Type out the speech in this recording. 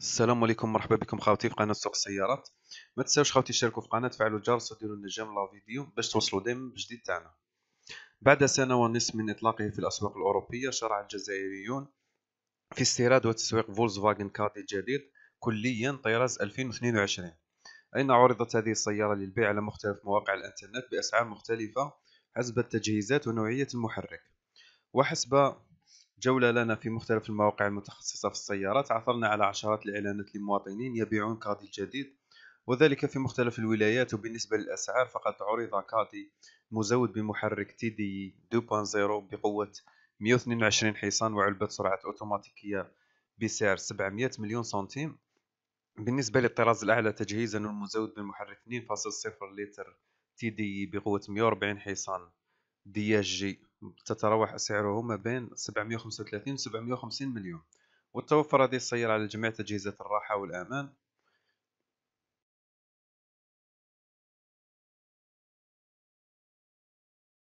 السلام عليكم مرحبا بكم خاوتي في قناه سوق السيارات ما تنساوش خاوتي تشاركوا في القناه تفعلوا الجرس وديروا النجم لا فيديو باش توصلوا دائما بالجديد تاعنا بعد سنه ونصف من اطلاقه في الاسواق الاوروبيه شرع الجزائريون في استيراد وتسويق فاجن كادي الجديد كليا طراز 2022 اين عرضت هذه السياره للبيع على مختلف مواقع الانترنت باسعار مختلفه حسب التجهيزات ونوعيه المحرك وحسب جولة لنا في مختلف المواقع المتخصصة في السيارات عثرنا على عشرات الإعلانات لمواطنين يبيعون كادي الجديد وذلك في مختلف الولايات وبالنسبة للأسعار فقد عرض كادي مزود بمحرك تي دي 2.0 بقوة 122 حصان وعلبة سرعة أوتوماتيكية بسعر 700 مليون سنتيم بالنسبة للطراز الأعلى تجهيزا المزود بمحرك 2.0 لتر تي دي بقوة 140 حصان دي اس جي تتراوح أسعاره ما بين 735 و 750 مليون وتوفر هذه السيارة على جميع تجهيزات الراحة والأمان